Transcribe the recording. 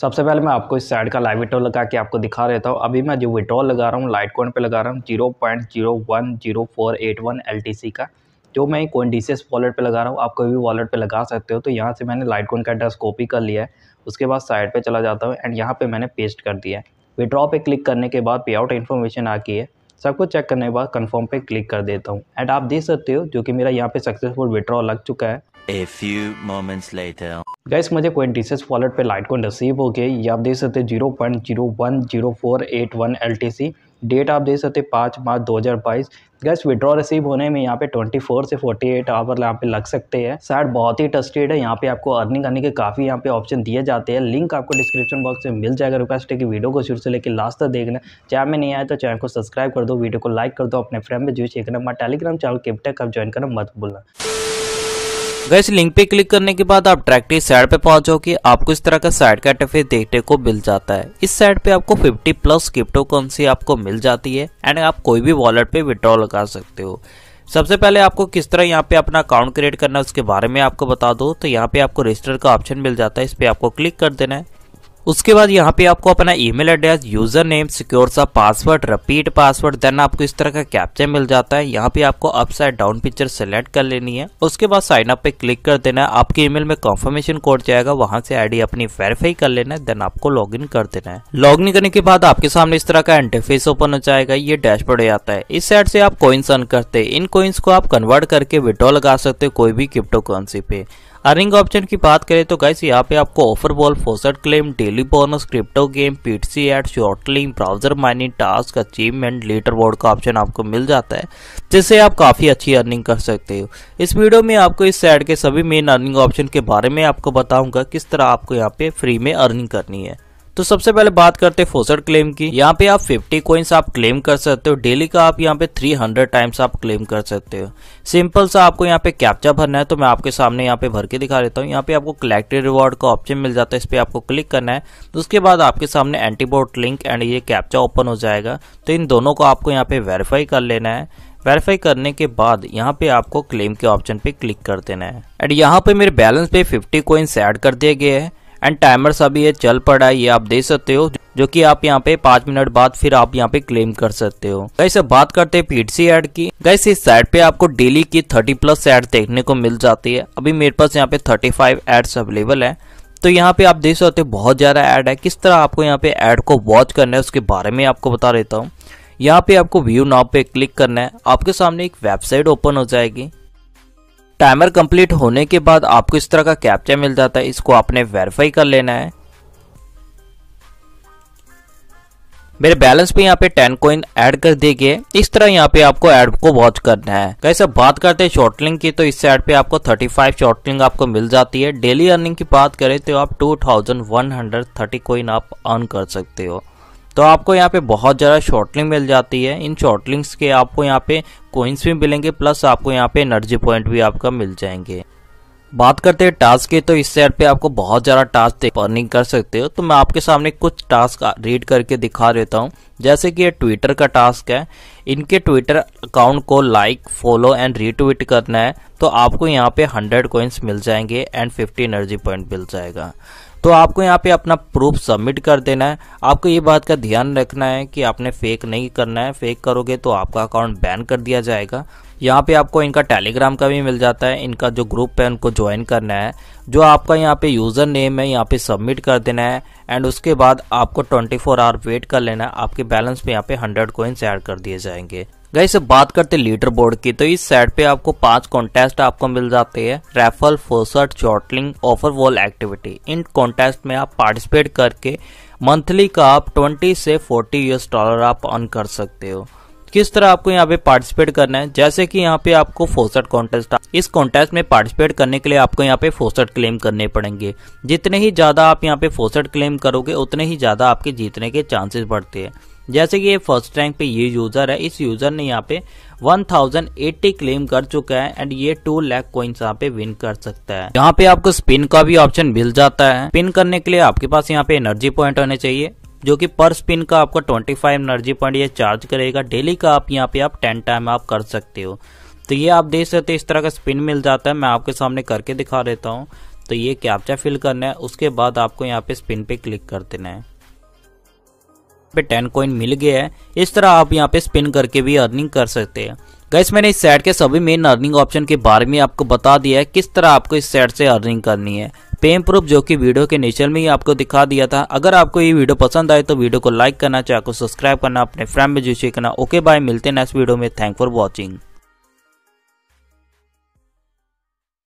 सबसे पहले मैं आपको इस साइड का लाइव विटो लगा के आपको दिखा देता हूँ अभी मैं जो विटोल लगा रहा हूँ लाइट कॉइन पे लगा रहा हूँ zero point zero one zero four eight one L T C का जो मैं डी सी एस वॉलेट पर लगा रहा हूँ आप कोई भी वॉलेट पे लगा सकते हो तो यहाँ से मैंने लाइट कॉइन का एड्रेस कॉपी कर लिया है उसके बाद साइड पर चला जाता हूँ एंड यहाँ पर मैंने पेस्ट कर दिया है विड्रॉ पर क्लिक करने के बाद पे आउट इन्फॉर्मेशन आ गई है सब कुछ चेक करने के बाद कन्फर्म पर क्लिक कर देता हूँ एंड आप देख सकते हो जो कि मेरा यहाँ पर सक्सेसफुल विड्रॉ लग चुका है A few moments later. Guys मुझे कोई वॉलेट पे लाइट को रिसीव हो गई ये आप देख सकते हैं zero point zero one zero four eight one L T C that आप देख सकते हैं पाँच मार्च दो हज़ार बाईस गैस विड्रॉ रिसीव होने में यहाँ पे ट्वेंटी फोर से फोर्टी एट आवर यहाँ पे लग सकते हैं शायद बहुत ही ट्रस्टेड है यहाँ पे आपको अर्निंग करने के काफ़ी यहाँ पे ऑप्शन दिए जाते हैं लिंक आपको डिस्क्रिप्शन बॉक्स में मिल जाएगा रिक्वेस्ट है कि वीडियो को शुरू से लेकर लास्ट तक देखना चैनल में नहीं आया तो चैनल को सब्सक्राइब कर दो वीडियो को लाइक कर दो अपने फ्रेंड में जो चेक करना टेलीग्राम चैनल कैप्टेक आप ज्वाइन करना मत भूलना गैस लिंक पे क्लिक करने के बाद आप डायरेक्टली साइड पे पहुंच जाओगे आपको इस तरह का साइड का इंटरफेस देखने को मिल जाता है इस साइड पे आपको 50 प्लस क्रिप्टो करेंसी आपको मिल जाती है एंड आप कोई भी वॉलेट पे विड्रॉ लगा सकते हो सबसे पहले आपको किस तरह यहाँ पे अपना अकाउंट क्रिएट करना है उसके बारे में आपको बता दो तो यहाँ पे आपको रजिस्टर का ऑप्शन मिल जाता है इस पर आपको क्लिक कर देना है उसके बाद यहाँ पे आपको अपना email address user name secure सा पासवर्ड रिपीट पासवर्ड देन आपको इस तरह का कैप्चर मिल जाता है यहाँ पे आपको अपसाइड डाउन पिक्चर सेलेक्ट कर लेनी है उसके बाद साइन अप पे क्लिक कर देना है आपके ईमेल में कंफर्मेशन कोड जाएगा वहां से आईडी अपनी वेरीफाई कर लेना है देन आपको लॉग इन कर देना है लॉग इन करने के बाद आपके सामने इस तरह का इंटरफेस ओपन हो जाएगा ये डैशबोर्ड आता है इस साइड से आप कॉइन्स अर्न करते हैं इन कोइंस को आप कन्वर्ट करके विड्रॉ लगा सकते हो कोई भी क्रिप्टो करेंसी पे अर्निंग ऑप्शन की बात करें तो गाइस यहाँ पे आपको offer wall faucet claim daily bonus crypto game PTC ad shortlink browser mining task achievement leaderboard का ऑप्शन आपको मिल जाता है जिससे आप काफ़ी अच्छी अर्निंग कर सकते हो इस वीडियो में आपको इस साइड के सभी मेन अर्निंग ऑप्शन के बारे में आपको बताऊंगा किस तरह आपको यहाँ पे फ्री में अर्निंग करनी है तो सबसे पहले बात करते हैं फोसर क्लेम की यहाँ पे आप 50 कोइंस आप क्लेम कर सकते हो डेली का आप यहाँ पे 300 टाइम्स आप क्लेम कर सकते हो सिंपल सा आपको यहाँ पे कैप्चा भरना है तो मैं आपके सामने यहाँ पे भर के दिखा देता हूँ यहाँ पे आपको कलेक्टेड रिवॉर्ड का ऑप्शन मिल जाता है इस पर आपको क्लिक करना है तो उसके बाद आपके सामने एंटीबोट लिंक एंड ये कैप्चा ओपन हो जाएगा तो इन दोनों को आपको यहाँ पे वेरीफाई कर लेना है वेरीफाई करने के बाद यहाँ पे आपको क्लेम के ऑप्शन पे क्लिक कर देना है एंड यहाँ पे मेरे बैलेंस पे 50 कोइंस ऐड कर दिए गए हैं एंड टाइमर सभी ये चल पड़ा है ये आप देख सकते हो जो कि आप यहाँ पे पांच मिनट बाद फिर आप यहाँ पे क्लेम कर सकते हो गैस बात करते हैं सी एड की गैस इस साइड पे आपको डेली की थर्टी प्लस एड देखने को मिल जाती है अभी मेरे पास यहाँ पे थर्टी फाइव एड्स अवेलेबल है तो यहाँ पे आप देख सकते हो बहुत ज़्यादा एड है किस तरह आपको यहाँ पे एड को वॉच करना है उसके बारे में आपको बता देता हूँ यहाँ पे आपको व्यू नाव पे क्लिक करना है आपके सामने एक वेबसाइट ओपन हो जाएगी टाइमर कंप्लीट होने के बाद आपको इस तरह का कैप्चा मिल जाता है इसको आपने वेरीफाई कर लेना है मेरे बैलेंस पे यहाँ पे टेन कॉइन ऐड कर दिए इस तरह यहाँ पे आपको एड को वॉच करना है कैसे बात करते हैं शॉर्टलिंग की तो इस एड पे आपको 35 शॉर्टलिंग आपको मिल जाती है डेली अर्निंग की बात करें तो आप 2130 कोइन आप अर्न कर सकते हो तो आपको यहाँ पे बहुत ज़्यादा शॉर्टलिंग मिल जाती है इन शॉर्टलिंग्स के आपको यहाँ पे कोइंस भी मिलेंगे प्लस आपको यहाँ पे एनर्जी पॉइंट भी आपका मिल जाएंगे बात करते हैं टास्क के तो इस साइड पे आपको बहुत ज़्यादा टास्क अर्निंग कर सकते हो तो मैं आपके सामने कुछ टास्क रीड करके दिखा देता हूँ जैसे कि ये ट्विटर का टास्क है इनके ट्विटर अकाउंट को लाइक फॉलो एंड रीट्वीट करना है तो आपको यहाँ पे 100 कॉइन्स मिल जाएंगे एंड 50 एनर्जी पॉइंट मिल जाएगा तो आपको यहाँ पे अपना प्रूफ सबमिट कर देना है आपको ये बात का ध्यान रखना है कि आपने फेक नहीं करना है फेक करोगे तो आपका अकाउंट बैन कर दिया जाएगा यहाँ पे आपको इनका टेलीग्राम का भी मिल जाता है इनका जो ग्रुप है उनको ज्वाइन करना है जो आपका यहाँ पे यूज़र नेम है यहाँ पे सबमिट कर देना है एंड उसके बाद आपको 24 फोर आवर वेट कर लेना है आपके बैलेंस पे यहाँ पे 100 कोइंस ऐड कर दिए जाएंगे गई से बात करते लीडर बोर्ड की तो इस साइड पे आपको पांच कॉन्टेस्ट आपको मिल जाते हैं raffle faucet shortlink offer wall activity in contest में आप पार्टिसिपेट करके मंथली का आप ट्वेंटी से फोर्टी यूएस डॉलर आप अर्न कर सकते हो किस तरह आपको यहाँ पे पार्टिसिपेट करना है जैसे कि यहाँ पे आपको फोसट कॉन्टेस्ट इस कॉन्टेस्ट में पार्टिसिपेट करने के लिए आपको यहाँ पे फोसट क्लेम करने पड़ेंगे जितने ही ज्यादा आप यहाँ पे फोसट क्लेम करोगे उतने ही ज्यादा आपके जीतने के चांसेस बढ़ते हैं जैसे कि ये फर्स्ट रैंक पे ये यूजर है इस यूजर ने यहाँ पे 1080 क्लेम कर चुका है एंड ये 2 लाख कॉइन्स यहाँ पे विन कर सकता है यहाँ पे आपको स्पिन का भी ऑप्शन मिल जाता है स्पिन करने के लिए आपके पास यहाँ पे एनर्जी पॉइंट होने चाहिए जो कि पर स्पिन का आपका 25 फाइव एनर्जी पॉइंट ये चार्ज करेगा डेली का आप यहाँ पे आप 10 टाइम आप कर सकते हो तो ये आप देख सकते हैं इस तरह का स्पिन मिल जाता है मैं आपके सामने करके दिखा देता हूँ तो ये कैप्चा फिल करना है उसके बाद आपको यहाँ पे स्पिन पे क्लिक कर देना है पे टेन कॉइन मिल गया है इस तरह आप यहाँ पे स्पिन करके भी अर्निंग कर सकते हैं गैस मैंने इस सेट के सभी मेन अर्निंग ऑप्शन के बारे में आपको बता दिया है किस तरह आपको इस सेट से अर्निंग करनी है पेम प्रूफ जो कि वीडियो के नेचर में ही आपको दिखा दिया था अगर आपको ये वीडियो पसंद आए तो वीडियो को लाइक करना चाहे को सब्सक्राइब करना अपने फ्रेंड में जो करना ओके बाय मिलते हैं नेक्स्ट वीडियो में थैंक फॉर वॉचिंग